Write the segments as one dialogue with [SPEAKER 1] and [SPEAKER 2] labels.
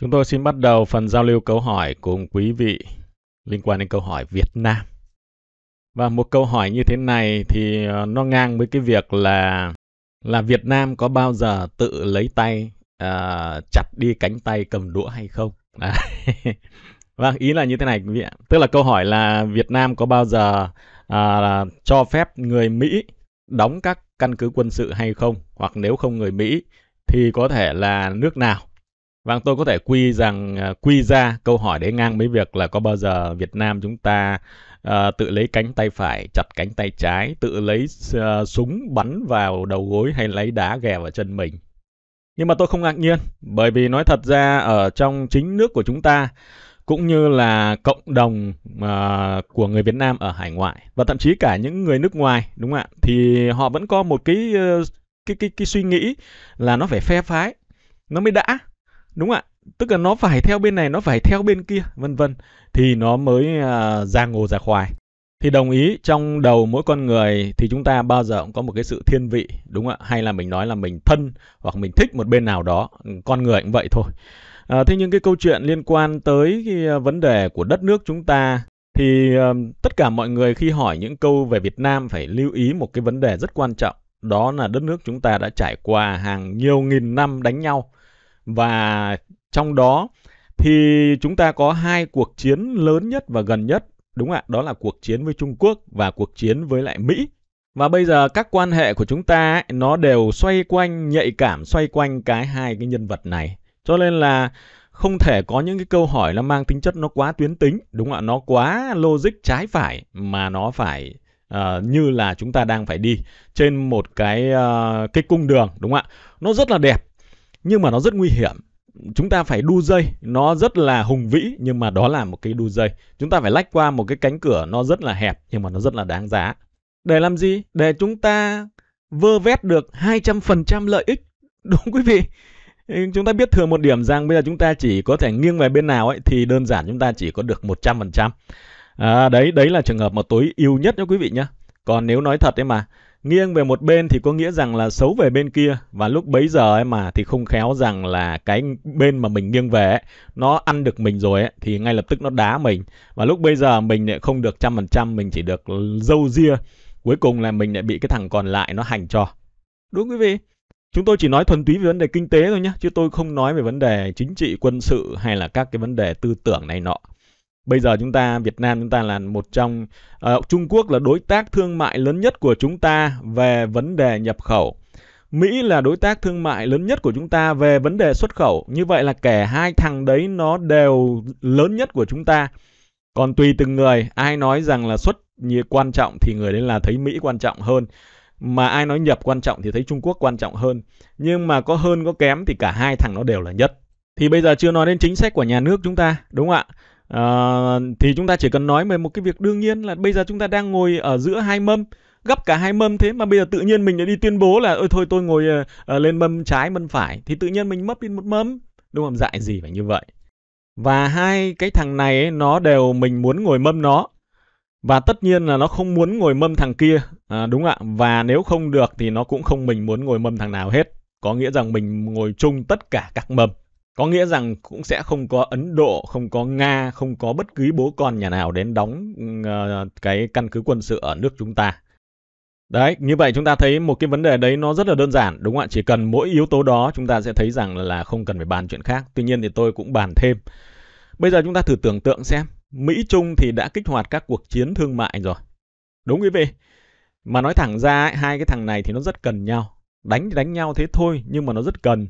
[SPEAKER 1] Chúng tôi xin bắt đầu phần giao lưu câu hỏi cùng quý vị liên quan đến câu hỏi Việt Nam. Và một câu hỏi như thế này thì ờ, nó ngang với cái việc là là Việt Nam có bao giờ tự lấy tay uh, chặt đi cánh tay cầm đũa hay không? À, vâng, ý là như thế này quý vị ạ. Tức là câu hỏi là Việt Nam có bao giờ uh, cho phép người Mỹ đóng các căn cứ quân sự hay không? Hoặc nếu không người Mỹ thì có thể là nước nào? Vâng, tôi có thể quy rằng à, quy ra câu hỏi đấy ngang mấy việc là có bao giờ Việt Nam chúng ta uh, tự lấy cánh tay phải chặt cánh tay trái, tự lấy uh, súng bắn vào đầu gối hay lấy đá ghè vào chân mình. Nhưng mà tôi không ngạc nhiên, bởi vì nói thật ra ở trong chính nước của chúng ta cũng như là cộng đồng uh, của người Việt Nam ở hải ngoại và thậm chí cả những người nước ngoài đúng không ạ? Thì họ vẫn có một cái uh, cái cái cái suy nghĩ là nó phải phe phái, nó mới đã đúng ạ tức là nó phải theo bên này nó phải theo bên kia vân vân thì nó mới à, ra ngô ra khoai thì đồng ý trong đầu mỗi con người thì chúng ta bao giờ cũng có một cái sự thiên vị đúng ạ hay là mình nói là mình thân hoặc mình thích một bên nào đó ừ, con người cũng vậy thôi à, thế nhưng cái câu chuyện liên quan tới cái à, vấn đề của đất nước chúng ta thì uh, tất cả mọi người khi hỏi những câu về Việt Nam phải lưu ý một cái vấn đề rất quan trọng đó là đất nước chúng ta đã trải qua hàng nhiều nghìn năm đánh nhau và trong đó thì chúng ta có hai cuộc chiến lớn nhất và gần nhất, đúng ạ, đó là cuộc chiến với Trung Quốc và cuộc chiến với lại Mỹ. Và bây giờ các quan hệ của chúng ta ấy, nó đều xoay quanh nhạy cảm xoay quanh cái hai cái nhân vật này. Cho nên là không thể có những cái câu hỏi nó mang tính chất nó quá tuyến tính, đúng ạ, nó quá logic trái phải mà nó phải uh, như là chúng ta đang phải đi trên một cái uh, cái cung đường đúng không ạ? Nó rất là đẹp nhưng mà nó rất nguy hiểm chúng ta phải đu dây nó rất là hùng vĩ nhưng mà đó là một cái đu dây chúng ta phải lách qua một cái cánh cửa nó rất là hẹp nhưng mà nó rất là đáng giá để làm gì để chúng ta vơ vét được 200% lợi ích đúng quý vị chúng ta biết thừa một điểm rằng bây giờ chúng ta chỉ có thể nghiêng về bên nào ấy thì đơn giản chúng ta chỉ có được 100% à, đấy đấy là trường hợp mà tối ưu nhất cho quý vị nhé còn nếu nói thật ấy mà Nghiêng về một bên thì có nghĩa rằng là xấu về bên kia và lúc bấy giờ ấy mà thì không khéo rằng là cái bên mà mình nghiêng về ấy, nó ăn được mình rồi ấy, thì ngay lập tức nó đá mình và lúc bây giờ mình lại không được trăm phần trăm mình chỉ được dâu ria cuối cùng là mình lại bị cái thằng còn lại nó hành cho đúng quý vị chúng tôi chỉ nói thuần túy về vấn đề kinh tế thôi nhé chứ tôi không nói về vấn đề chính trị quân sự hay là các cái vấn đề tư tưởng này nọ Bây giờ chúng ta Việt Nam chúng ta là một trong uh, Trung Quốc là đối tác thương mại lớn nhất của chúng ta về vấn đề nhập khẩu. Mỹ là đối tác thương mại lớn nhất của chúng ta về vấn đề xuất khẩu. Như vậy là kẻ hai thằng đấy nó đều lớn nhất của chúng ta. Còn tùy từng người, ai nói rằng là xuất quan trọng thì người đấy là thấy Mỹ quan trọng hơn. Mà ai nói nhập quan trọng thì thấy Trung Quốc quan trọng hơn. Nhưng mà có hơn có kém thì cả hai thằng nó đều là nhất. Thì bây giờ chưa nói đến chính sách của nhà nước chúng ta, đúng không ạ? à, thì chúng ta chỉ cần nói về một cái việc đương nhiên là bây giờ chúng ta đang ngồi ở giữa hai mâm gấp cả hai mâm thế mà bây giờ tự nhiên mình lại đi tuyên bố là ôi thôi tôi ngồi uh, lên mâm trái mâm phải thì tự nhiên mình mất đi một mâm đúng không dại gì phải như vậy và hai cái thằng này ấy, nó đều mình muốn ngồi mâm nó và tất nhiên là nó không muốn ngồi mâm thằng kia à, đúng ạ và nếu không được thì nó cũng không mình muốn ngồi mâm thằng nào hết có nghĩa rằng mình ngồi chung tất cả các mâm có nghĩa rằng cũng sẽ không có Ấn Độ, không có Nga, không có bất cứ bố con nhà nào đến đóng ờ, cái căn cứ quân sự ở nước chúng ta. Đấy, như vậy chúng ta thấy một cái vấn đề đấy nó rất là đơn giản, đúng không ạ? Chỉ cần mỗi yếu tố đó chúng ta sẽ thấy rằng là không cần phải bàn chuyện khác. Tuy nhiên thì tôi cũng bàn thêm. Bây giờ chúng ta thử tưởng tượng xem, Mỹ Trung thì đã kích hoạt các cuộc chiến thương mại rồi. Đúng quý vị? Mà nói thẳng ra, hai cái thằng này thì nó rất cần nhau. Đánh thì đánh nhau thế thôi, nhưng mà nó rất cần.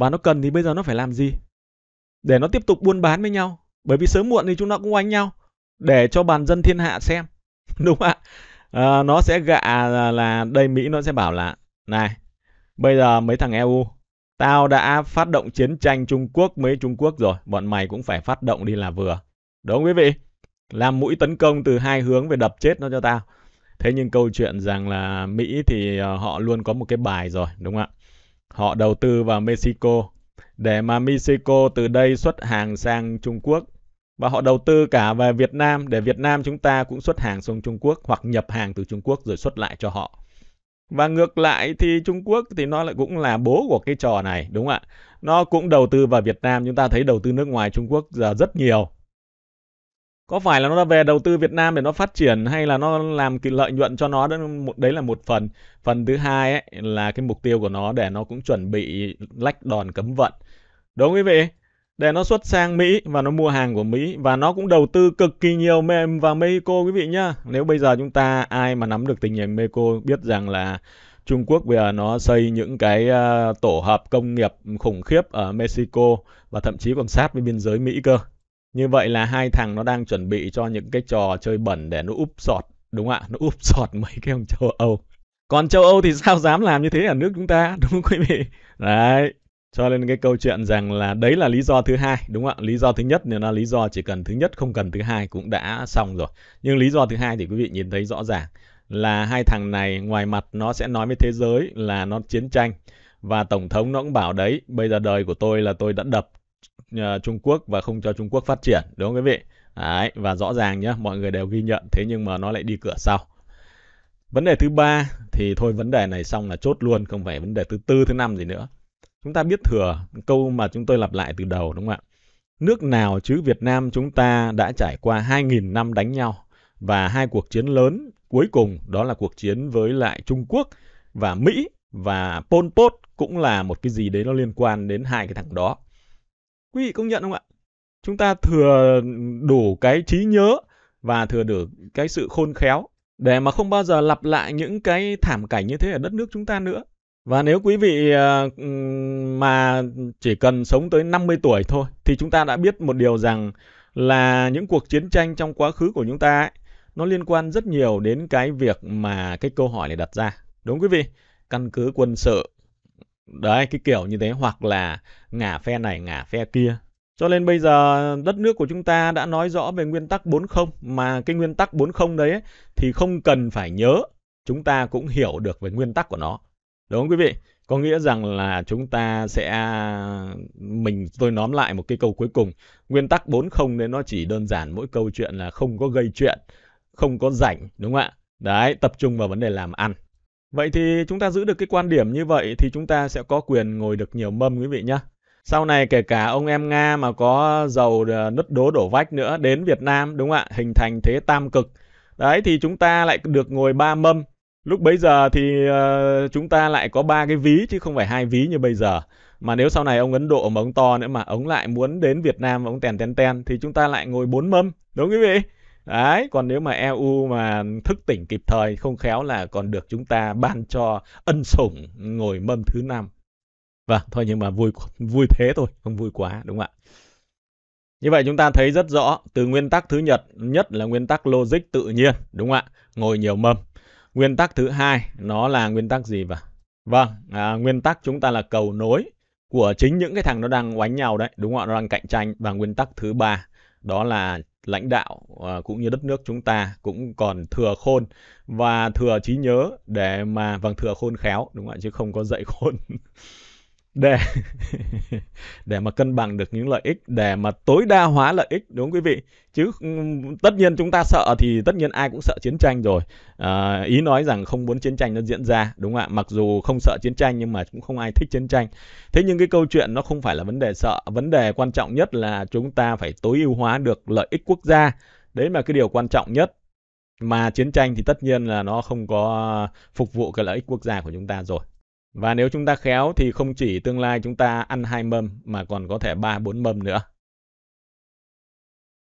[SPEAKER 1] Và nó cần thì bây giờ nó phải làm gì? Để nó tiếp tục buôn bán với nhau. Bởi vì sớm muộn thì chúng nó cũng oanh nhau. Để cho bàn dân thiên hạ xem. Đúng không ạ? À, nó sẽ gạ là, là đây Mỹ nó sẽ bảo là này, bây giờ mấy thằng EU Tao đã phát động chiến tranh Trung Quốc mấy Trung Quốc rồi, bọn mày cũng phải phát động đi là vừa. Đúng không quý vị? Làm mũi tấn công từ hai hướng về đập chết nó cho tao. Thế nhưng câu chuyện rằng là Mỹ thì ờ, họ luôn có một cái bài rồi, đúng không ạ? Họ đầu tư vào Mexico để mà Mexico từ đây xuất hàng sang Trung Quốc. Và họ đầu tư cả về Việt Nam để Việt Nam chúng ta cũng xuất hàng sang Trung Quốc hoặc nhập hàng từ Trung Quốc rồi xuất lại cho họ. Và ngược lại thì Trung Quốc thì nó lại cũng là bố của cái trò này, đúng không ạ? Nó cũng đầu tư vào Việt Nam, chúng ta thấy đầu tư nước ngoài Trung Quốc giờ rất nhiều có phải là nó về đầu tư Việt Nam để nó phát triển hay là nó làm cái lợi nhuận cho nó đấy là một phần phần thứ hai ấy, là cái mục tiêu của nó để nó cũng chuẩn bị lách đòn cấm vận đúng quý vị để nó xuất sang Mỹ và nó mua hàng của Mỹ và nó cũng đầu tư cực kỳ nhiều mềm vào Mexico quý vị nhá nếu bây giờ chúng ta ai mà nắm được tình hình Mexico biết rằng là Trung Quốc bây giờ nó xây những cái ờ, tổ hợp công nghiệp khủng khiếp ở Mexico và thậm chí còn sát với biên giới Mỹ cơ như vậy là hai thằng nó đang chuẩn bị cho những cái trò chơi bẩn để nó úp sọt, đúng không ạ? Nó úp sọt mấy cái ông châu Âu. Còn châu Âu thì sao dám làm như thế ở nước chúng ta, đúng không quý vị? Đấy, cho nên cái câu chuyện rằng là đấy là lý do thứ hai, đúng không ạ? Lý do thứ nhất thì là lý do chỉ cần thứ nhất không cần thứ hai cũng đã xong rồi. Nhưng lý do thứ hai thì quý vị nhìn thấy rõ ràng là hai thằng này ngoài mặt nó sẽ nói với thế giới là nó chiến tranh và tổng thống nó cũng bảo đấy bây giờ đời của tôi là tôi đã đập uh, Trung Quốc và không cho Trung Quốc phát triển đúng không quý vị Đấy, và rõ ràng nhé mọi người đều ghi nhận thế nhưng mà nó lại đi cửa sau vấn đề thứ ba thì thôi vấn đề này xong là chốt luôn không phải vấn đề thứ tư thứ năm gì nữa chúng ta biết thừa câu mà chúng tôi lặp lại từ đầu đúng không ạ nước nào chứ Việt Nam chúng ta đã trải qua 2.000 năm đánh nhau và hai cuộc chiến lớn cuối cùng đó là cuộc chiến với lại Trung Quốc và Mỹ và Pol Pot cũng là một cái gì đấy nó liên quan đến hai cái thằng đó. Quý vị công nhận không ạ? Chúng ta thừa đủ cái trí nhớ và thừa đủ cái sự khôn khéo để mà không bao giờ lặp lại những cái thảm cảnh như thế ở đất nước chúng ta nữa. Và nếu quý vị ờ, mà chỉ cần sống tới 50 tuổi thôi thì chúng ta đã biết một điều rằng là những cuộc chiến tranh trong quá khứ của chúng ta ấy, nó liên quan rất nhiều đến cái việc mà cái câu hỏi này đặt ra. Đúng quý vị? Căn cứ quân sự Đấy, cái kiểu như thế hoặc là ngả phe này ngả phe kia. Cho nên bây giờ đất nước của chúng ta đã nói rõ về nguyên tắc 40 mà cái nguyên tắc 40 đấy thì không cần phải nhớ, chúng ta cũng hiểu được về nguyên tắc của nó. Đúng không quý vị? Có nghĩa rằng là chúng ta sẽ mình tôi nóm lại một cái câu cuối cùng, nguyên tắc 40 nên nó chỉ đơn giản mỗi câu chuyện là không có gây chuyện, không có rảnh đúng không ạ? Đấy, tập trung vào vấn đề làm ăn. Vậy thì chúng ta giữ được cái quan điểm như vậy thì chúng ta sẽ có quyền ngồi được nhiều mâm quý vị nhé. Sau này kể cả ông em Nga mà có dầu ờ, nứt đố đổ vách nữa đến Việt Nam đúng không ạ? Hình thành thế tam cực. Đấy thì chúng ta lại được ngồi ba mâm. Lúc bấy giờ thì uh, chúng ta lại có ba cái ví chứ không phải hai ví như bây giờ. Mà nếu sau này ông Ấn Độ mà ông to nữa mà ông lại muốn đến Việt Nam và ông tèn tèn tèn thì chúng ta lại ngồi bốn mâm. Đúng quý vị? Đấy, còn nếu mà EU mà thức tỉnh kịp thời không khéo là còn được chúng ta ban cho ân sủng ngồi mâm thứ năm. Vâng, thôi nhưng mà vui vui thế thôi, không vui quá đúng không ạ? Như vậy chúng ta thấy rất rõ từ nguyên tắc thứ nhất, nhất là nguyên tắc logic tự nhiên, đúng không ạ? Ngồi nhiều mâm. Nguyên tắc thứ hai nó là nguyên tắc gì vậy? Vâng, à, nguyên tắc chúng ta là cầu nối của chính những cái thằng nó đang oánh nhau đấy, đúng không ạ? Nó đang cạnh tranh và nguyên tắc thứ ba đó là lãnh đạo ờ, cũng như đất nước chúng ta cũng còn thừa khôn và thừa trí nhớ để mà vâng thừa khôn khéo đúng không ạ chứ không có dạy khôn để để mà cân bằng được những lợi ích để mà tối đa hóa lợi ích đúng không quý vị chứ tất nhiên chúng ta sợ thì tất nhiên ai cũng sợ chiến tranh rồi à, ý nói rằng không muốn chiến tranh nó diễn ra đúng không ạ mặc dù không sợ chiến tranh nhưng mà cũng không ai thích chiến tranh thế nhưng cái câu chuyện nó không phải là vấn đề sợ vấn đề quan trọng nhất là chúng ta phải tối ưu hóa được lợi ích quốc gia đấy là cái điều quan trọng nhất mà chiến tranh thì tất nhiên là nó không có phục vụ cái lợi ích quốc gia của chúng ta rồi và nếu chúng ta khéo thì không chỉ tương lai chúng ta ăn hai mâm mà còn có thể ba bốn mâm nữa.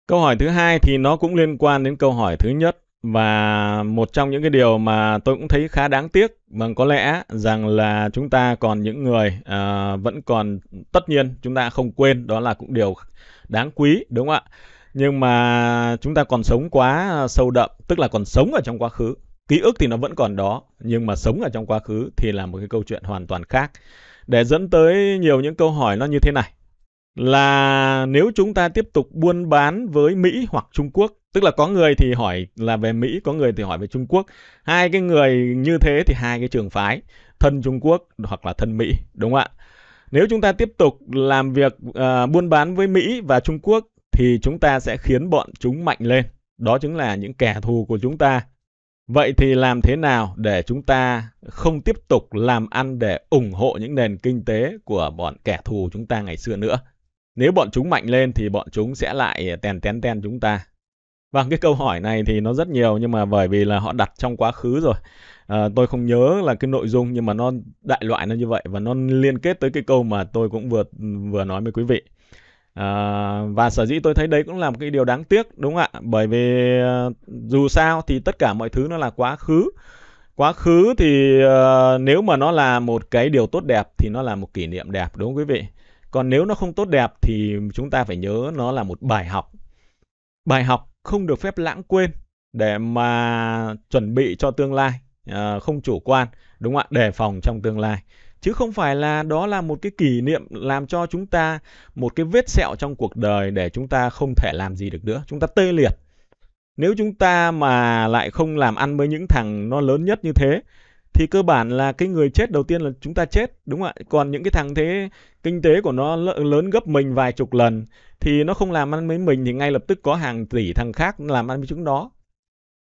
[SPEAKER 1] Câu hỏi thứ hai thì nó cũng liên quan đến câu hỏi thứ nhất và một trong những cái điều mà tôi cũng thấy khá đáng tiếc bằng vâng, có lẽ rằng là chúng ta còn những người uh, vẫn còn tất nhiên chúng ta không quên đó là cũng điều đáng quý đúng không ạ nhưng mà chúng ta còn sống quá sâu đậm tức là còn sống ở trong quá khứ ký ức thì nó vẫn còn đó nhưng mà sống ở trong quá khứ thì là một cái câu chuyện hoàn toàn khác để dẫn tới nhiều những câu hỏi nó như thế này là nếu chúng ta tiếp tục buôn bán với Mỹ hoặc Trung Quốc tức là có người thì hỏi là về Mỹ có người thì hỏi về Trung Quốc hai cái người như thế thì hai cái trường phái thân Trung Quốc hoặc là thân Mỹ đúng không ạ nếu chúng ta tiếp tục làm việc uh, buôn bán với Mỹ và Trung Quốc thì chúng ta sẽ khiến bọn chúng mạnh lên đó chính là những kẻ thù của chúng ta Vậy thì làm thế nào để chúng ta không tiếp tục làm ăn để ủng hộ những nền kinh tế của bọn kẻ thù chúng ta ngày xưa nữa? Nếu bọn chúng mạnh lên thì bọn chúng sẽ lại tèn tén tèn chúng ta. và vâng, cái câu hỏi này thì nó rất nhiều nhưng mà bởi vì là họ đặt trong quá khứ rồi. À, tôi không nhớ là cái nội dung nhưng mà nó đại loại nó như vậy và nó liên kết tới cái câu mà tôi cũng vừa vừa nói với quý vị. À, và sở dĩ tôi thấy đấy cũng là một cái điều đáng tiếc đúng không ạ? Bởi vì ờ, dù sao thì tất cả mọi thứ nó là quá khứ. Quá khứ thì uh, nếu mà nó là một cái điều tốt đẹp thì nó là một kỷ niệm đẹp đúng không quý vị? Còn nếu nó không tốt đẹp thì chúng ta phải nhớ nó là một bài học. Bài học không được phép lãng quên để mà chuẩn bị cho tương lai, uh, không chủ quan đúng không ạ? Đề phòng trong tương lai chứ không phải là đó là một cái kỷ niệm làm cho chúng ta một cái vết sẹo trong cuộc đời để chúng ta không thể làm gì được nữa chúng ta tê liệt nếu chúng ta mà lại không làm ăn với những thằng nó lớn nhất như thế thì cơ bản là cái người chết đầu tiên là chúng ta chết đúng không ạ còn những cái thằng thế kinh tế của nó lớn gấp mình vài chục lần thì nó không làm ăn với mình thì ngay lập tức có hàng tỷ thằng khác làm ăn với chúng đó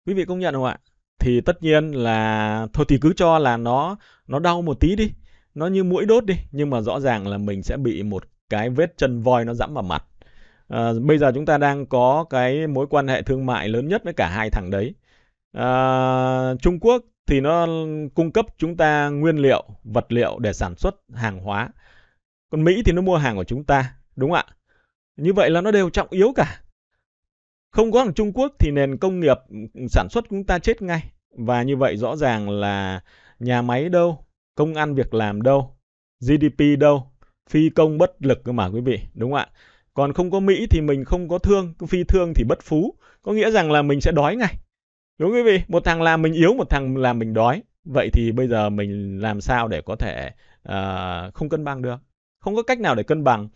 [SPEAKER 1] quý vị công nhận không ạ thì tất nhiên là thôi thì cứ cho là nó nó đau một tí đi nó như mũi đốt đi nhưng mà rõ ràng là mình sẽ bị một cái vết chân voi nó dẫm vào mặt à, bây giờ chúng ta đang có cái mối quan hệ thương mại lớn nhất với cả hai thằng đấy à, Trung Quốc thì nó cung cấp chúng ta nguyên liệu vật liệu để sản xuất hàng hóa còn Mỹ thì nó mua hàng của chúng ta đúng không ạ như vậy là nó đều trọng yếu cả không có thằng Trung Quốc thì nền công nghiệp sản xuất chúng ta chết ngay và như vậy rõ ràng là nhà máy đâu công ăn việc làm đâu, GDP đâu, phi công bất lực cơ mà quý vị, đúng không ạ? Còn không có Mỹ thì mình không có thương, phi thương thì bất phú, có nghĩa rằng là mình sẽ đói ngay. Đúng quý vị, một thằng làm mình yếu, một thằng làm mình đói. Vậy thì bây giờ mình làm sao để có thể uh, không cân bằng được? Không có cách nào để cân bằng.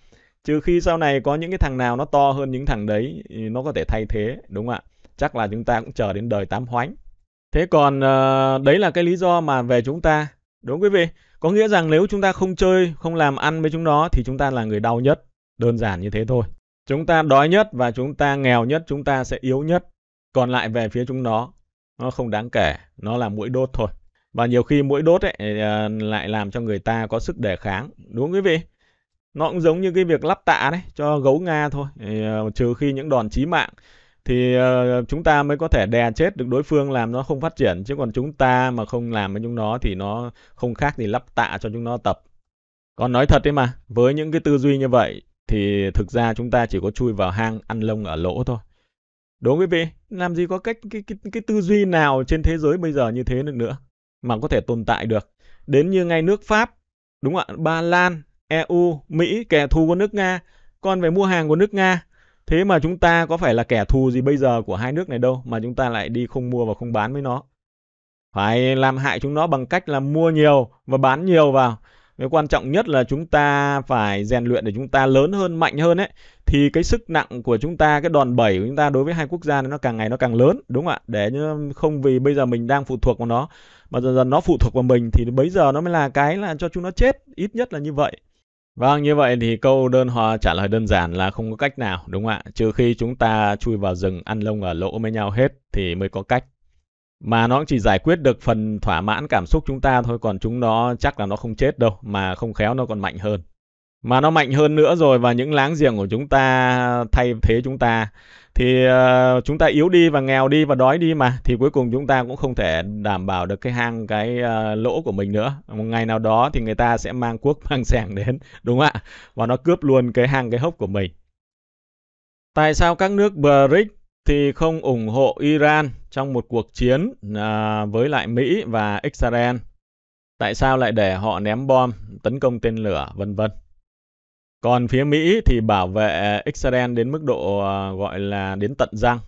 [SPEAKER 1] Trừ khi sau này có những cái thằng nào nó to hơn những thằng đấy, nó có thể thay thế, đúng không ạ? Chắc là chúng ta cũng chờ đến đời tám hoánh. Thế còn uh, đấy là cái lý do mà về chúng ta Đúng quý vị, có nghĩa rằng nếu chúng ta không chơi, không làm ăn với chúng nó thì chúng ta là người đau nhất. Đơn giản như thế thôi. Chúng ta đói nhất và chúng ta nghèo nhất, chúng ta sẽ yếu nhất. Còn lại về phía chúng nó, nó không đáng kể, nó là mũi đốt thôi. Và nhiều khi mũi đốt ấy, à, lại làm cho người ta có sức đề kháng. Đúng quý vị? Nó cũng giống như cái việc lắp tạ đấy, cho gấu Nga thôi. À, trừ khi những đòn chí mạng thì uh, chúng ta mới có thể đè chết được đối phương làm nó không phát triển chứ còn chúng ta mà không làm với chúng nó thì nó không khác thì lắp tạ cho chúng nó tập còn nói thật đấy mà với những cái tư duy như vậy thì thực ra chúng ta chỉ có chui vào hang ăn lông ở lỗ thôi đúng quý vị làm gì có cách cái, cái, cái tư duy nào trên thế giới bây giờ như thế được nữa mà có thể tồn tại được đến như ngay nước pháp đúng ạ ba lan eu mỹ kẻ thù của nước nga còn phải mua hàng của nước nga Thế mà chúng ta có phải là kẻ thù gì bây giờ của hai nước này đâu mà chúng ta lại đi không mua và không bán với nó. Phải làm hại chúng nó bằng cách là mua nhiều và bán nhiều vào. Cái quan trọng nhất là chúng ta phải rèn luyện để chúng ta lớn hơn, mạnh hơn ấy thì cái sức nặng của chúng ta, cái đòn bẩy của chúng ta đối với hai quốc gia này nó càng ngày nó càng lớn, đúng không ạ? Để không vì bây giờ mình đang phụ thuộc vào nó mà dần dần nó phụ thuộc vào mình thì bấy giờ nó mới là cái là cho chúng nó chết, ít nhất là như vậy. Vâng, như vậy thì câu đơn hòa trả lời đơn giản là không có cách nào, đúng không ạ? Trừ khi chúng ta chui vào rừng ăn lông ở lỗ với nhau hết thì mới có cách. Mà nó chỉ giải quyết được phần thỏa mãn cảm xúc chúng ta thôi, còn chúng nó chắc là nó không chết đâu, mà không khéo nó còn mạnh hơn mà nó mạnh hơn nữa rồi và những láng giềng của chúng ta thay thế chúng ta thì uh, chúng ta yếu đi và nghèo đi và đói đi mà thì cuối cùng chúng ta cũng không thể đảm bảo được cái hang cái uh, lỗ của mình nữa một ngày nào đó thì người ta sẽ mang cuốc mang sẻng đến đúng không ạ và nó cướp luôn cái hang cái hốc của mình tại sao các nước BRICS thì không ủng hộ Iran trong một cuộc chiến uh, với lại Mỹ và Israel tại sao lại để họ ném bom tấn công tên lửa vân vân còn phía Mỹ thì bảo vệ Israel đến mức độ ờ, gọi là đến tận răng.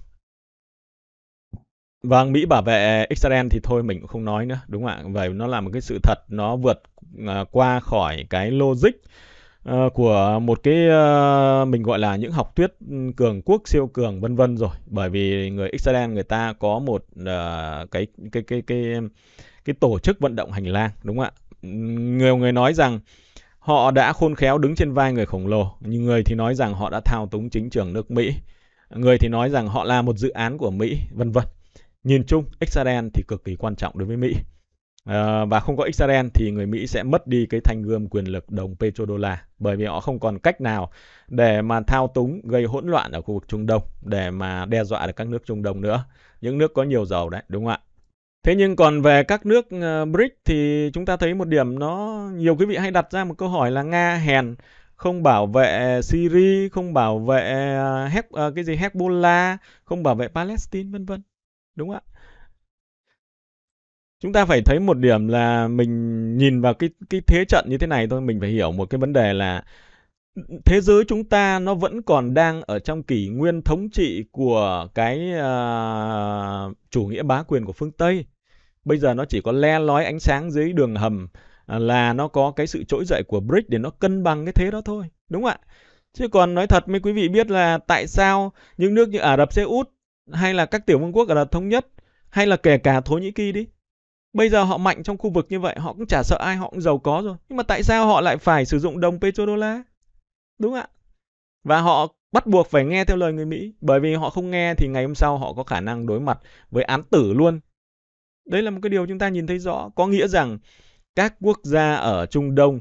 [SPEAKER 1] Vâng, Mỹ bảo vệ Israel thì thôi mình cũng không nói nữa, đúng không ạ? Vậy nó là một cái sự thật, nó vượt ờ, qua khỏi cái logic ờ, của một cái mình gọi là những học thuyết ừ, cường quốc siêu cường vân vân rồi bởi vì người Israel người ta có một cái cái cái cái cái tổ chức vận động hành lang đúng không ạ nhiều người nói rằng Họ đã khôn khéo đứng trên vai người khổng lồ, nhưng người thì nói rằng họ đã thao túng chính trường nước Mỹ. Người thì nói rằng họ là một dự án của Mỹ, vân vân. Nhìn chung, Israel thì cực kỳ quan trọng đối với Mỹ. À, và không có Israel thì người Mỹ sẽ mất đi cái thanh gươm quyền lực đồng petrodollar bởi vì họ không còn cách nào để mà thao túng gây hỗn loạn ở khu vực Trung Đông để mà đe dọa được các nước Trung Đông nữa. Những nước có nhiều dầu đấy, đúng không ạ? Thế nhưng còn về các nước ờ, BRICS thì chúng ta thấy một điểm nó nhiều quý vị hay đặt ra một câu hỏi là Nga hèn không bảo vệ Syria, không bảo vệ ờ, Hep, ờ, cái gì Hezbollah, không bảo vệ Palestine vân vân. Đúng ạ. Chúng ta phải thấy một điểm là mình nhìn vào cái cái thế trận như thế này thôi, mình phải hiểu một cái vấn đề là thế giới chúng ta nó vẫn còn đang ở trong kỷ nguyên thống trị của cái uh, chủ nghĩa bá quyền của phương Tây Bây giờ nó chỉ có le lói ánh sáng dưới đường hầm à, là nó có cái sự trỗi dậy của BRICS để nó cân bằng cái thế đó thôi. Đúng không ạ. Chứ còn nói thật mấy quý vị biết là tại sao những nước như Ả Rập Xê Út hay là các tiểu vương quốc Ả Rập Thống Nhất hay là kể cả Thổ Nhĩ Kỳ đi. Bây giờ họ mạnh trong khu vực như vậy, họ cũng chả sợ ai, họ cũng giàu có rồi. Nhưng mà tại sao họ lại phải sử dụng đồng petrodollar? Đúng ạ. Và họ bắt buộc phải nghe theo lời người Mỹ, bởi vì họ không nghe thì ngày hôm sau họ có khả năng đối mặt với án tử luôn Đấy là một cái điều chúng ta nhìn thấy rõ, có nghĩa rằng các quốc gia ở Trung Đông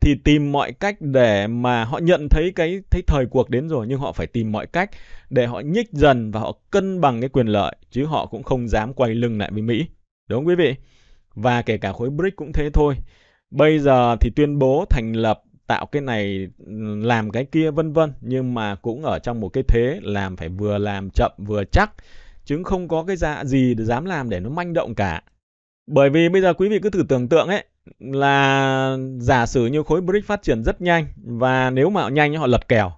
[SPEAKER 1] thì tìm mọi cách để mà họ nhận thấy cái thấy thời cuộc đến rồi nhưng họ phải tìm mọi cách để họ nhích dần và họ cân bằng cái quyền lợi chứ họ cũng không dám quay lưng lại với Mỹ. Đúng không quý vị? Và kể cả khối BRICS cũng thế thôi. Bây giờ thì tuyên bố thành lập tạo cái này ừ, làm cái kia vân vân nhưng mà cũng ở trong một cái thế làm phải vừa làm chậm vừa chắc chứ không có cái dạ gì để dám làm để nó manh động cả. Bởi vì bây giờ quý vị cứ thử tưởng tượng ấy là giả sử như khối BRICS phát triển rất nhanh và nếu mà họ nhanh họ lật kèo.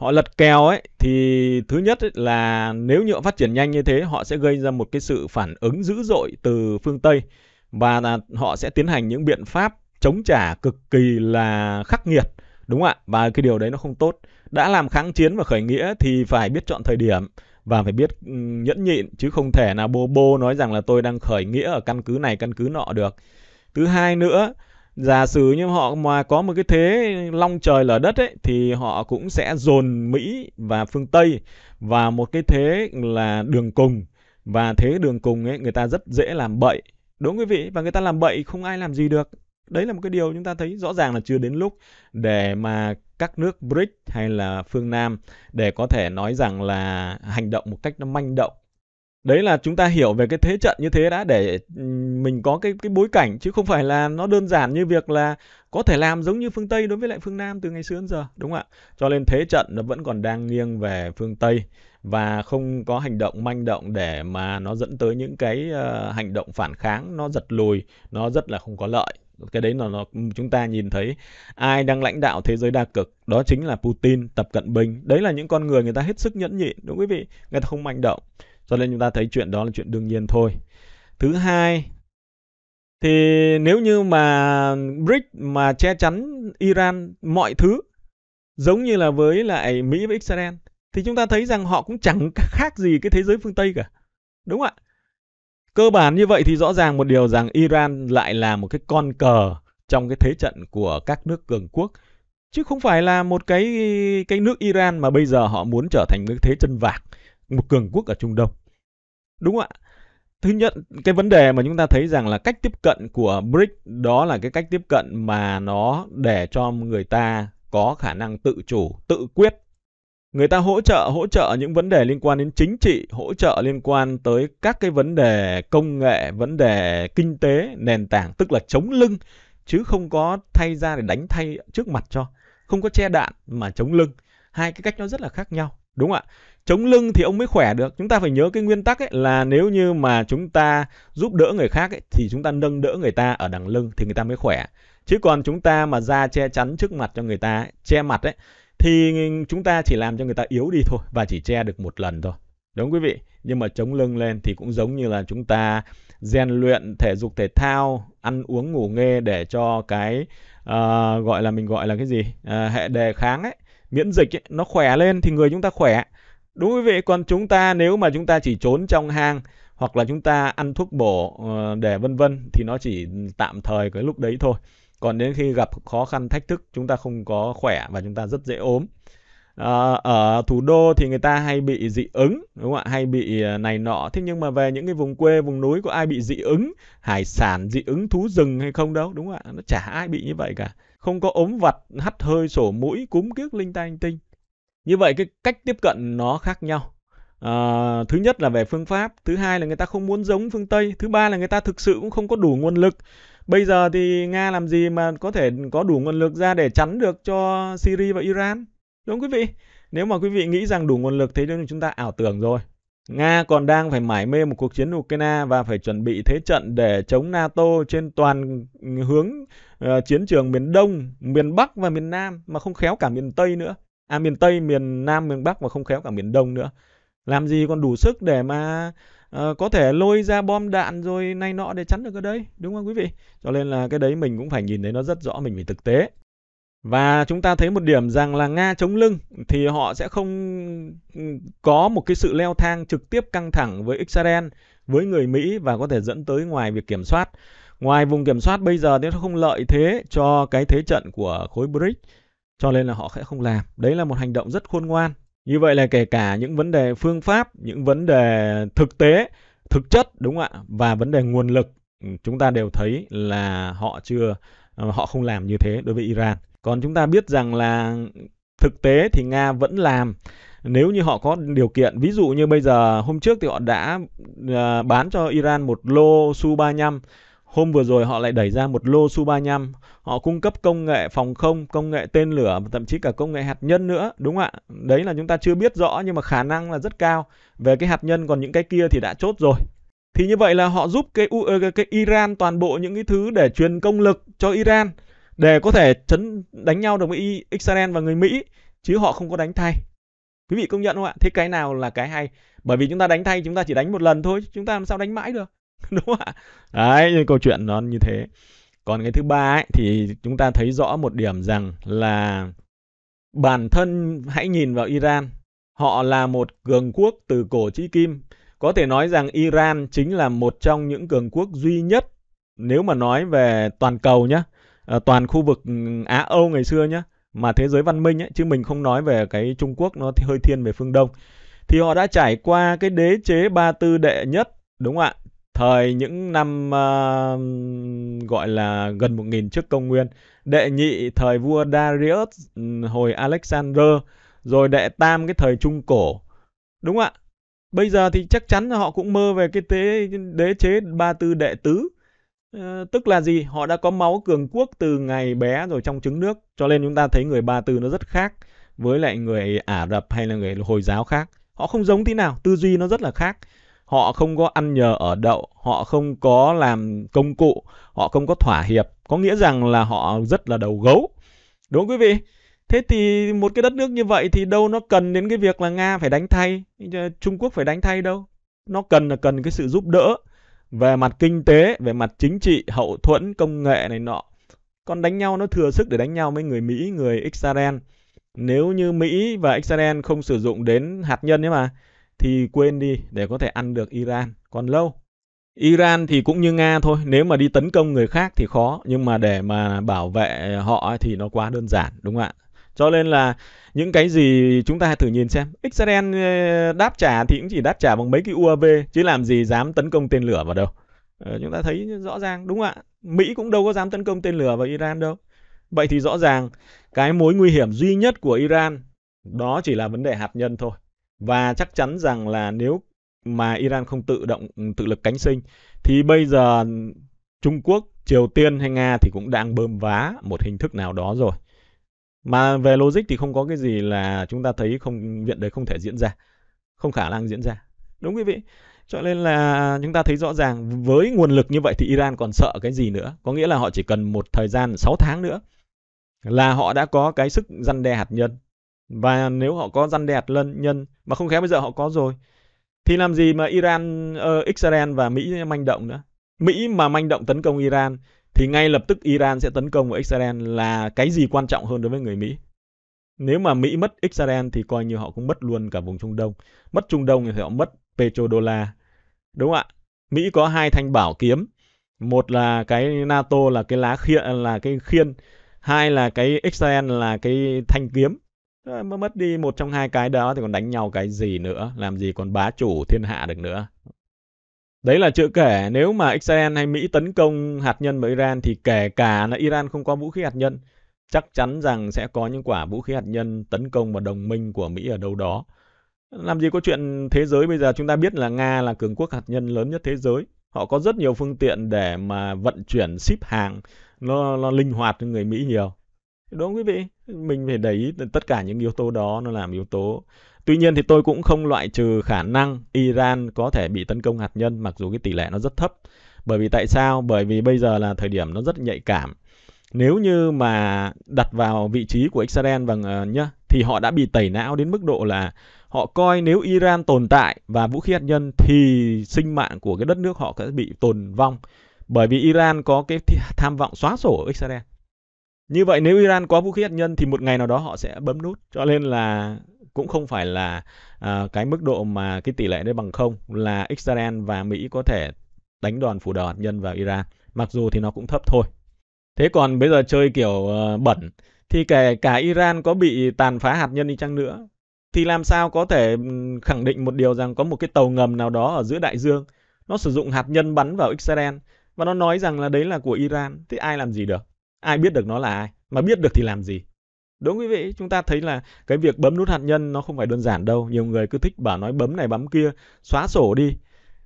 [SPEAKER 1] Họ lật kèo ấy thì thứ nhất ấy, là nếu như họ phát triển nhanh như thế họ sẽ gây ra một cái sự phản ứng dữ dội từ phương Tây và là họ sẽ tiến hành những biện pháp chống trả cực kỳ là khắc nghiệt đúng không ạ và cái điều đấy nó không tốt đã làm kháng chiến và khởi nghĩa thì phải biết chọn thời điểm và phải biết ừ, nhẫn nhịn chứ không thể nào bô bô nói rằng là tôi đang khởi nghĩa ở căn cứ này căn cứ nọ được thứ hai nữa giả sử như họ mà có một cái thế long trời lở đất ấy thì họ cũng sẽ dồn Mỹ và phương Tây và một cái thế là đường cùng và thế đường cùng ấy người ta rất dễ làm bậy đúng quý vị và người ta làm bậy không ai làm gì được đấy là một cái điều chúng ta thấy rõ ràng là chưa đến lúc để mà các nước BRICS hay là phương Nam để có thể nói rằng là hành động một cách nó manh động. Đấy là chúng ta hiểu về cái thế trận như thế đã để mình có cái cái bối cảnh chứ không phải là nó đơn giản như việc là có thể làm giống như phương Tây đối với lại phương Nam từ ngày xưa đến giờ, đúng không ạ? Cho nên thế trận nó vẫn còn đang nghiêng về phương Tây và không có hành động manh động để mà nó dẫn tới những cái uh, hành động phản kháng nó giật lùi, nó rất là không có lợi cái đấy là nó chúng ta nhìn thấy ai đang lãnh đạo thế giới đa cực đó chính là Putin, Tập Cận Bình đấy là những con người người ta hết sức nhẫn nhịn đúng quý vị người ta không manh động cho nên chúng ta thấy chuyện đó là chuyện đương nhiên thôi thứ hai thì nếu như mà BRICS mà che chắn Iran mọi thứ giống như là với lại Mỹ và Israel thì chúng ta thấy rằng họ cũng chẳng khác gì cái thế giới phương Tây cả đúng không ạ Cơ bản như vậy thì rõ ràng một điều rằng Iran lại là một cái con cờ trong cái thế trận của các nước cường quốc chứ không phải là một cái cái nước Iran mà bây giờ họ muốn trở thành cái thế chân vạc, một cường quốc ở Trung Đông. Đúng không ạ? Thứ nhất, cái vấn đề mà chúng ta thấy rằng là cách tiếp cận của BRIC đó là cái cách tiếp cận mà nó để cho người ta có khả năng tự chủ, tự quyết người ta hỗ trợ hỗ trợ những vấn đề liên quan đến chính trị hỗ trợ liên quan tới các cái vấn đề công nghệ vấn đề kinh tế nền tảng tức là chống lưng chứ không có thay ra để đánh thay trước mặt cho không có che đạn mà chống lưng hai cái cách nó rất là khác nhau đúng không ạ chống lưng thì ông mới khỏe được chúng ta phải nhớ cái nguyên tắc ấy là nếu như mà chúng ta giúp đỡ người khác ấy, thì chúng ta nâng đỡ người ta ở đằng lưng thì người ta mới khỏe chứ còn chúng ta mà ra che chắn trước mặt cho người ta che mặt ấy thì chúng ta chỉ làm cho người ta yếu đi thôi và chỉ che được một lần thôi đúng quý vị nhưng mà chống lưng lên thì cũng giống như là chúng ta rèn luyện thể dục thể thao ăn uống ngủ nghe để cho cái uh, gọi là mình gọi là cái gì uh, hệ đề kháng ấy miễn dịch ấy, nó khỏe lên thì người chúng ta khỏe đúng quý vị còn chúng ta nếu mà chúng ta chỉ trốn trong hang hoặc là chúng ta ăn thuốc bổ uh, để vân vân thì nó chỉ tạm thời cái lúc đấy thôi còn đến khi gặp khó khăn thách thức chúng ta không có khỏe và chúng ta rất dễ ốm à, ở thủ đô thì người ta hay bị dị ứng đúng không ạ hay bị à, này nọ thế nhưng mà về những cái vùng quê vùng núi có ai bị dị ứng hải sản dị ứng thú rừng hay không đâu đúng không ạ nó chả ai bị như vậy cả không có ốm vặt hắt hơi sổ mũi cúm kiếc linh tai linh tinh như vậy cái cách tiếp cận nó khác nhau À, thứ nhất là về phương pháp thứ hai là người ta không muốn giống phương tây thứ ba là người ta thực sự cũng không có đủ nguồn lực Bây giờ thì Nga làm gì mà có thể có đủ nguồn lực ra để chắn được cho Syria và Iran? Đúng không quý vị? Nếu mà quý vị nghĩ rằng đủ nguồn lực thế nên chúng ta ảo tưởng rồi. Nga còn đang phải mải mê một cuộc chiến Ukraine và phải chuẩn bị thế trận để chống NATO trên toàn hướng uh, chiến trường miền Đông, miền Bắc và miền Nam mà không khéo cả miền Tây nữa. À miền Tây, miền Nam, miền Bắc mà không khéo cả miền Đông nữa. Làm gì còn đủ sức để mà Ờ, có thể lôi ra bom đạn rồi này nọ để chắn được ở đây đúng không quý vị cho nên là cái đấy mình cũng phải nhìn thấy nó rất rõ mình phải thực tế và chúng ta thấy một điểm rằng là Nga chống lưng thì họ sẽ không ừ, có một cái sự leo thang trực tiếp căng thẳng với Israel, với người Mỹ và có thể dẫn tới ngoài việc kiểm soát. Ngoài vùng kiểm soát bây giờ thì nó không lợi thế cho cái thế trận của khối BRICS, cho nên là họ sẽ không làm. Đấy là một hành động rất khôn ngoan như vậy là kể cả những vấn đề phương pháp, những vấn đề thực tế, thực chất đúng không ạ? Và vấn đề nguồn lực ừ, chúng ta đều thấy là họ chưa ờ, họ không làm như thế đối với Iran. Còn chúng ta biết rằng là thực tế thì Nga vẫn làm nếu như họ có điều kiện. Ví dụ như bây giờ hôm trước thì họ đã ờ, bán cho Iran một lô Su-35 Hôm vừa rồi họ lại đẩy ra một lô Su-35, họ cung cấp công nghệ phòng không, công nghệ tên lửa và thậm chí cả công nghệ hạt nhân nữa, đúng không ạ? Đấy là chúng ta chưa biết rõ nhưng mà khả năng là rất cao. Về cái hạt nhân còn những cái kia thì đã chốt rồi. Thì như vậy là họ giúp cái cái Iran toàn bộ những cái thứ để truyền công lực cho Iran để có thể chấn đánh nhau được với Israel và người Mỹ chứ họ không có đánh thay. Quý vị công nhận không ạ? Thế cái nào là cái hay? Bởi vì chúng ta đánh thay chúng ta chỉ đánh một lần thôi, chúng ta làm sao đánh mãi được? đúng không ạ đấy nhưng câu chuyện nó như thế còn cái thứ ba ấy, thì chúng ta thấy rõ một điểm rằng là bản thân hãy nhìn vào Iran họ là một cường quốc từ cổ chí kim có thể nói rằng Iran chính là một trong những cường quốc duy nhất nếu mà nói về toàn cầu nhé ờ, toàn khu vực ừ, Á Âu ngày xưa nhé mà thế giới văn minh ấy, chứ mình không nói về cái Trung Quốc nó hơi thiên về phương Đông thì họ đã trải qua cái đế chế ba tư đệ nhất đúng không ạ thời những năm uh, gọi là gần 1000 trước công nguyên, đệ nhị thời vua Darius ừ, hồi Alexander, rồi đệ tam cái thời trung cổ. Đúng không ạ. Bây giờ thì chắc chắn họ cũng mơ về cái thế đế chế ba tư đệ tứ. À, tức là gì? Họ đã có máu cường quốc từ ngày bé rồi trong trứng nước, cho nên chúng ta thấy người ba tư nó rất khác với lại người Ả Rập hay là người Hồi giáo khác. Họ không giống tí nào, tư duy nó rất là khác họ không có ăn nhờ ở đậu, họ không có làm công cụ, họ không có thỏa hiệp, có nghĩa rằng là họ rất là đầu gấu. Đúng không quý vị? Thế thì một cái đất nước như vậy thì đâu nó cần đến cái việc là Nga phải đánh thay, ờ, Trung Quốc phải đánh thay đâu. Nó cần là cần cái sự giúp đỡ về mặt kinh tế, về mặt chính trị, hậu thuẫn, công nghệ này nọ. Còn đánh nhau nó thừa sức để đánh nhau với người Mỹ, người Israel. Nếu như Mỹ và Israel không sử dụng đến hạt nhân ấy mà, thì quên đi để có thể ăn được Iran còn lâu. Iran thì cũng như Nga thôi, nếu mà đi tấn công người khác thì khó, nhưng mà để mà bảo vệ họ thì nó quá đơn giản, đúng không ạ? Cho nên là những cái gì chúng ta thử nhìn xem, Israel ờ, đáp trả thì cũng chỉ đáp trả bằng mấy cái UAV, chứ làm gì dám tấn công tên lửa vào đâu. Ờ, chúng ta thấy rõ ràng, đúng không ạ? Mỹ cũng đâu có dám tấn công tên lửa vào Iran đâu. Vậy thì rõ ràng cái mối nguy hiểm duy nhất của Iran đó chỉ là vấn đề hạt nhân thôi. Và chắc chắn rằng là nếu mà Iran không tự động tự lực cánh sinh thì bây giờ Trung Quốc, Triều Tiên hay Nga thì cũng đang bơm vá một hình thức nào đó rồi. Mà về logic thì không có cái gì là chúng ta thấy không viện đấy không thể diễn ra, không khả năng diễn ra. Đúng quý vị? Cho nên là chúng ta thấy rõ ràng với nguồn lực như vậy thì Iran còn sợ cái gì nữa? Có nghĩa là họ chỉ cần một thời gian 6 tháng nữa là họ đã có cái sức răn đe hạt nhân và nếu họ có răn đe lân nhân, mà không khéo bây giờ họ có rồi thì làm gì mà Iran, uh, Israel và Mỹ manh động nữa. Mỹ mà manh động tấn công Iran thì ngay lập tức Iran sẽ tấn công vào Israel là cái gì quan trọng hơn đối với người Mỹ. Nếu mà Mỹ mất Israel thì coi như họ cũng mất luôn cả vùng Trung Đông. Mất Trung Đông thì họ mất petrodollar. Đúng không ạ? Mỹ có hai thanh bảo kiếm. Một là cái NATO là cái lá khiên là cái khiên, hai là cái Israel là cái thanh kiếm. Ờ, mất đi một trong hai cái đó thì còn đánh nhau cái gì nữa làm gì còn bá chủ thiên hạ được nữa đấy là chữ kể nếu mà Israel hay Mỹ tấn công hạt nhân vào Iran thì kể cả là Iran không có vũ khí hạt nhân chắc chắn rằng sẽ có những quả vũ khí hạt nhân tấn công vào đồng minh của Mỹ ở đâu đó làm gì có chuyện thế giới bây giờ chúng ta biết là Nga là cường quốc hạt nhân lớn nhất thế giới họ có rất nhiều phương tiện để mà vận chuyển ship hàng nó, nó linh hoạt cho người Mỹ nhiều đúng không quý vị mình phải đẩy tất cả những yếu tố đó nó làm yếu tố tuy nhiên thì tôi cũng không loại trừ khả năng Iran có thể bị tấn công hạt nhân mặc dù cái tỷ lệ nó rất thấp bởi vì tại sao bởi vì bây giờ là thời điểm nó rất nhạy cảm nếu như mà đặt vào vị trí của Israel và uh, ờ, nhá thì họ đã bị tẩy não đến mức độ là họ coi nếu Iran tồn tại và vũ khí hạt nhân thì sinh mạng của cái đất nước họ sẽ bị tồn vong bởi vì Iran có cái tham vọng xóa sổ Israel như vậy nếu Iran có vũ khí hạt nhân thì một ngày nào đó họ sẽ bấm nút. Cho nên là cũng không phải là uh, cái mức độ mà cái tỷ lệ đấy bằng không là Israel và Mỹ có thể đánh đòn phủ đầu hạt nhân vào Iran. Mặc dù thì nó cũng thấp thôi. Thế còn bây giờ chơi kiểu uh, bẩn thì kể cả Iran có bị tàn phá hạt nhân đi chăng nữa thì làm sao có thể ừ, khẳng định một điều rằng có một cái tàu ngầm nào đó ở giữa đại dương nó sử dụng hạt nhân bắn vào Israel và nó nói rằng là đấy là của Iran thì ai làm gì được ai biết được nó là ai mà biết được thì làm gì Đúng quý vị, chúng ta thấy là cái việc bấm nút hạt nhân nó không phải đơn giản đâu. Nhiều người cứ thích bảo nói bấm này bấm kia, xóa sổ đi.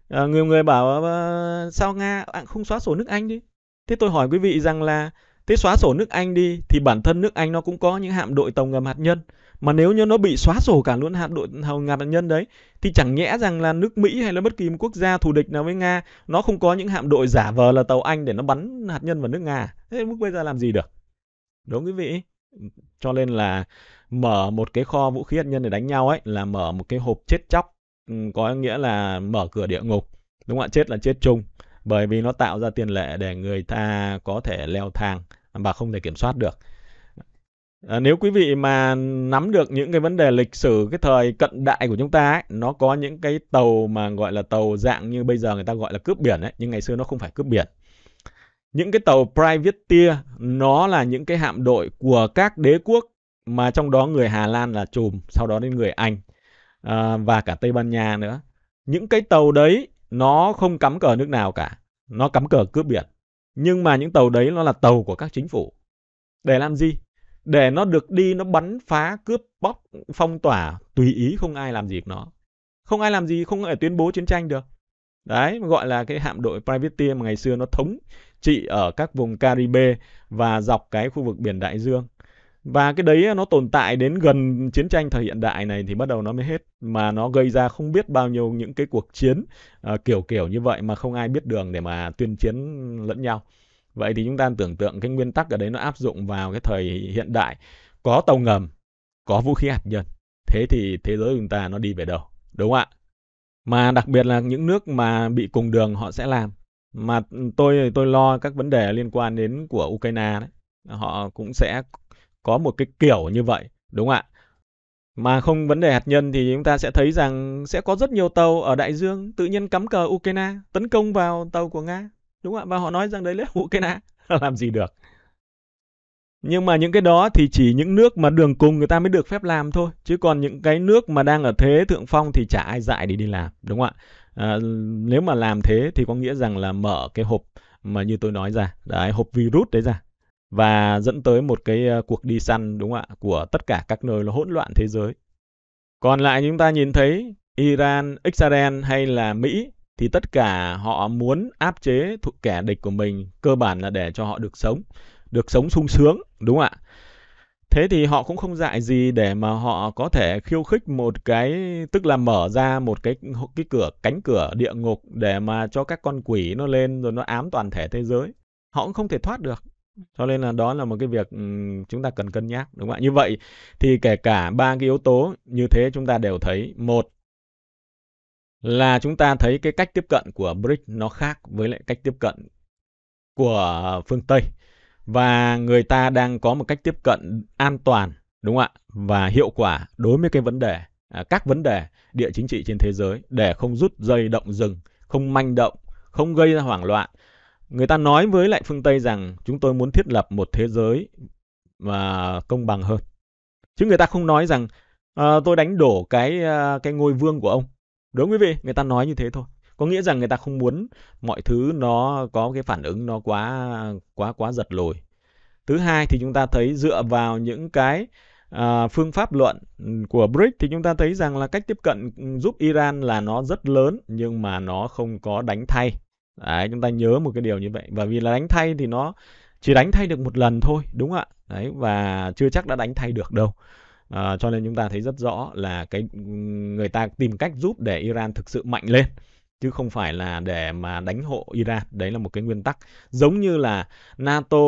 [SPEAKER 1] À, nhiều người bảo à, sao Nga à, không xóa sổ nước Anh đi. Thế tôi hỏi quý vị rằng là thế xóa sổ nước Anh đi thì bản thân nước Anh nó cũng có những hạm đội tàu ngầm hạt nhân. Mà nếu như nó bị xóa sổ cả luôn hạm đội tàu ngầm hạt nhân đấy thì chẳng nhẽ rằng là nước Mỹ hay là bất kỳ một quốc gia thù địch nào với Nga nó không có những hạm đội giả vờ là tàu Anh để nó bắn hạt nhân vào nước Nga à? thế mức bây giờ làm gì được đúng quý vị cho nên là mở một cái kho vũ khí hạt nhân để đánh nhau ấy là mở một cái hộp chết chóc ừ, có nghĩa là mở cửa địa ngục đúng không ạ chết là chết chung bởi vì nó tạo ra tiền lệ để người ta có thể leo thang và không thể kiểm soát được à, nếu quý vị mà nắm được những cái vấn đề lịch sử cái thời cận đại của chúng ta ấy, nó có những cái tàu mà gọi là tàu dạng như bây giờ người ta gọi là cướp biển ấy nhưng ngày xưa nó không phải cướp biển những cái tàu privateer nó là những cái hạm đội của các đế quốc mà trong đó người Hà Lan là trùm, sau đó đến người Anh à, và cả Tây Ban Nha nữa. Những cái tàu đấy nó không cắm cờ nước nào cả, nó cắm cờ cướp biển. Nhưng mà những tàu đấy nó là tàu của các chính phủ. Để làm gì? Để nó được đi nó bắn phá cướp bóc phong tỏa tùy ý không ai làm gì được nó. Không ai làm gì không ai tuyên bố chiến tranh được. Đấy, gọi là cái hạm đội privateer mà ngày xưa nó thống trị ở các vùng Caribe và dọc cái khu vực biển Đại Dương. Và cái đấy nó tồn tại đến gần chiến tranh thời hiện đại này thì bắt đầu nó mới hết mà nó gây ra không biết bao nhiêu những cái cuộc chiến uh, kiểu kiểu như vậy mà không ai biết đường để mà tuyên chiến lẫn nhau. Vậy thì chúng ta tưởng tượng cái nguyên tắc ở đấy nó áp dụng vào cái thời hiện đại có tàu ngầm, có vũ khí hạt nhân. Thế thì thế giới chúng ta nó đi về đâu? Đúng không ạ? mà đặc biệt là những nước mà bị cùng đường họ sẽ làm mà tôi tôi lo các vấn đề liên quan đến của Ukraine đấy họ cũng sẽ có một cái kiểu như vậy đúng không ạ mà không vấn đề hạt nhân thì chúng ta sẽ thấy rằng sẽ có rất nhiều tàu ở đại dương tự nhiên cắm cờ Ukraine tấn công vào tàu của Nga đúng không ạ và họ nói rằng đấy là Ukraine làm gì được nhưng mà những cái đó thì chỉ những nước mà đường cùng người ta mới được phép làm thôi chứ còn những cái nước mà đang ở thế thượng phong thì chả ai dại để đi làm đúng không ạ à, nếu mà làm thế thì có nghĩa rằng là mở cái hộp mà như tôi nói ra đấy hộp virus đấy ra và dẫn tới một cái à, cuộc đi săn đúng không ạ của tất cả các nơi là hỗn loạn thế giới còn lại chúng ta nhìn thấy Iran, Israel hay là Mỹ thì tất cả họ muốn áp chế kẻ địch của mình cơ bản là để cho họ được sống được sống sung sướng đúng không ạ thế thì họ cũng không dạy gì để mà họ có thể khiêu khích một cái tức là mở ra một cái cái cửa cánh cửa địa ngục để mà cho các con quỷ nó lên rồi nó ám toàn thể thế giới họ cũng không thể thoát được cho nên là đó là một cái việc chúng ta cần cân nhắc đúng không ạ như vậy thì kể cả ba cái yếu tố như thế chúng ta đều thấy một là chúng ta thấy cái cách tiếp cận của BRICS nó khác với lại cách tiếp cận của phương Tây và người ta đang có một cách tiếp cận an toàn đúng không ạ và hiệu quả đối với cái vấn đề à, các vấn đề địa chính trị trên thế giới để không rút dây động rừng không manh động không gây ra hoảng loạn người ta nói với lại phương tây rằng chúng tôi muốn thiết lập một thế giới mà công bằng hơn chứ người ta không nói rằng à, tôi đánh đổ cái à, cái ngôi vương của ông đúng quý vị người ta nói như thế thôi có nghĩa rằng người ta không muốn mọi thứ nó có cái phản ứng nó quá quá quá giật lồi thứ hai thì chúng ta thấy dựa vào những cái à, phương pháp luận của BRICS thì chúng ta thấy rằng là cách tiếp cận giúp Iran là nó rất lớn nhưng mà nó không có đánh thay Đấy, chúng ta nhớ một cái điều như vậy và vì là đánh thay thì nó chỉ đánh thay được một lần thôi đúng không ạ đấy và chưa chắc đã đánh thay được đâu à, cho nên chúng ta thấy rất rõ là cái người ta tìm cách giúp để Iran thực sự mạnh lên chứ không phải là để mà đánh hộ Iran. Đấy là một cái nguyên tắc. Giống như là NATO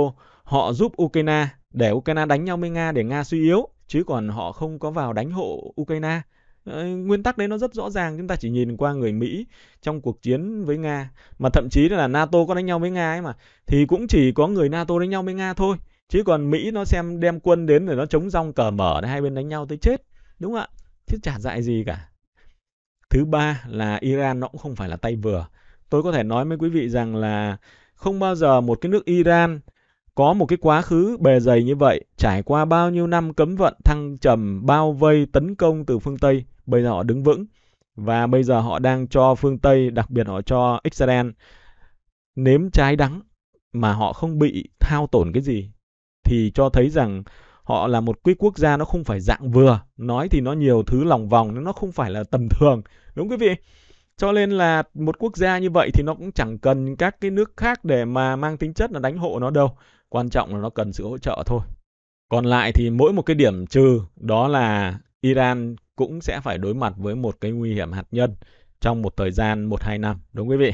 [SPEAKER 1] họ giúp Ukraine để Ukraine đánh nhau với Nga để Nga suy yếu, chứ còn họ không có vào đánh hộ Ukraine. Ờ, nguyên tắc đấy nó rất rõ ràng, chúng ta chỉ nhìn qua người Mỹ trong cuộc chiến với Nga, mà thậm chí là NATO có đánh nhau với Nga ấy mà, thì cũng chỉ có người NATO đánh nhau với Nga thôi. Chứ còn Mỹ nó xem đem quân đến để nó chống rong cờ mở hai bên đánh nhau tới chết. Đúng không ạ? Chứ chả dại gì cả thứ ba là Iran nó cũng không phải là tay vừa tôi có thể nói với quý vị rằng là không bao giờ một cái nước Iran có một cái quá khứ bề dày như vậy, trải qua bao nhiêu năm cấm vận, thăng trầm, bao vây, tấn công từ phương Tây, bây giờ họ đứng vững. Và bây giờ họ đang cho phương Tây, đặc biệt họ cho Israel, nếm trái đắng mà họ không bị thao tổn cái gì. Thì cho thấy rằng họ là một cái quốc gia nó không phải dạng vừa nói thì nó nhiều thứ lòng vòng nó không phải là tầm thường đúng quý vị cho nên là một quốc gia như vậy thì nó cũng chẳng cần các cái nước khác để mà mang tính chất là đánh hộ nó đâu quan trọng là nó cần sự hỗ trợ thôi còn lại thì mỗi một cái điểm trừ đó là Iran cũng sẽ phải đối mặt với một cái nguy hiểm hạt nhân trong một thời gian 1 2 năm đúng quý vị.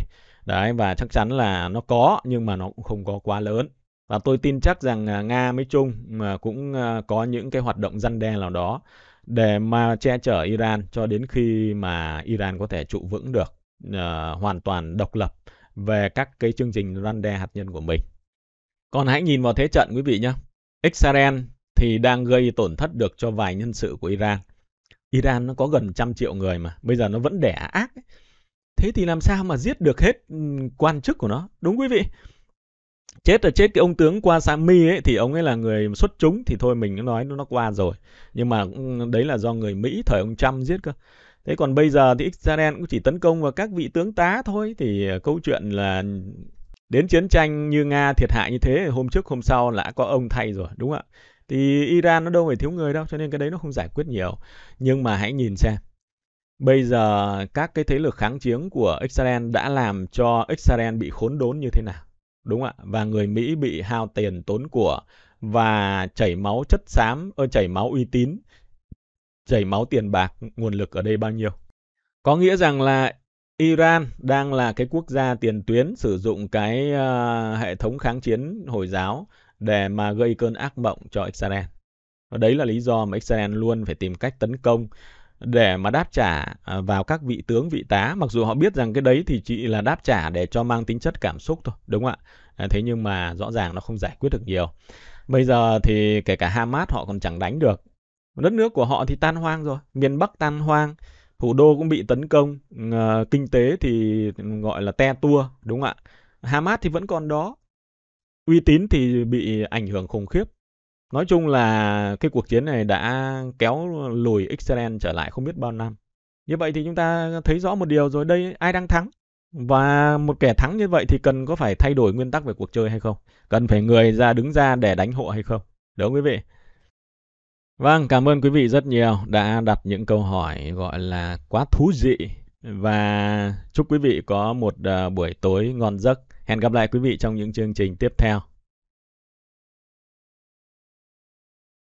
[SPEAKER 1] Đấy và chắc chắn là nó có nhưng mà nó cũng không có quá lớn và tôi tin chắc rằng à, Nga mới chung mà cũng à, có những cái hoạt động răn đe nào đó để mà che chở Iran cho đến khi mà Iran có thể trụ vững được uh, hoàn toàn độc lập về các cái chương trình răn đe hạt nhân của mình. Còn hãy nhìn vào thế trận quý vị nhé. Israel thì đang gây tổn thất được cho vài nhân sự của Iran. Iran nó có gần trăm triệu người mà, bây giờ nó vẫn đẻ ác. Thế thì làm sao mà giết được hết ừ, quan chức của nó, đúng quý vị? chết là chết cái ông tướng qua Mi ấy thì ông ấy là người xuất chúng thì thôi mình nói nó qua rồi nhưng mà ừ, đấy là do người Mỹ thời ông Trump giết cơ thế còn bây giờ thì Israel cũng chỉ tấn công vào các vị tướng tá thôi thì ờ, câu chuyện là đến chiến tranh như Nga thiệt hại như thế hôm trước hôm sau là có ông thay rồi đúng không ạ thì Iran nó đâu phải thiếu người đâu cho nên cái đấy nó không giải quyết nhiều nhưng mà hãy nhìn xem bây giờ các cái thế lực kháng chiến của Israel đã làm cho Israel bị khốn đốn như thế nào đúng ạ? Và người Mỹ bị hao tiền tốn của và chảy máu chất xám, ơ chảy máu uy tín, chảy máu tiền bạc, nguồn lực ở đây bao nhiêu. Có nghĩa rằng là Iran đang là cái quốc gia tiền tuyến sử dụng cái uh, hệ thống kháng chiến Hồi giáo để mà gây cơn ác mộng cho Israel. Và đấy là lý do mà Israel luôn phải tìm cách tấn công để mà đáp trả à, vào các vị tướng vị tá mặc dù họ biết rằng cái đấy thì chỉ là đáp trả để cho mang tính chất cảm xúc thôi đúng không ạ à, thế nhưng mà rõ ràng nó không giải quyết được nhiều bây giờ thì kể cả Hamas họ còn chẳng đánh được đất nước của họ thì tan hoang rồi miền Bắc tan hoang thủ đô cũng bị tấn công ờ, kinh tế thì gọi là te tua đúng không ạ Hamas thì vẫn còn đó uy tín thì bị ảnh hưởng khủng khiếp Nói chung là cái cuộc chiến này đã kéo lùi Israel trở lại không biết bao năm. Như vậy thì chúng ta thấy rõ một điều rồi đây ai đang thắng. Và một kẻ thắng như vậy thì cần có phải thay đổi nguyên tắc về cuộc chơi hay không? Cần phải người ra đứng ra để đánh hộ hay không? Đúng không quý vị? Vâng, cảm ơn quý vị rất nhiều đã đặt những câu hỏi gọi là quá thú vị Và chúc quý vị có một à, buổi tối ngon giấc. Hẹn gặp lại quý vị trong những chương trình tiếp theo.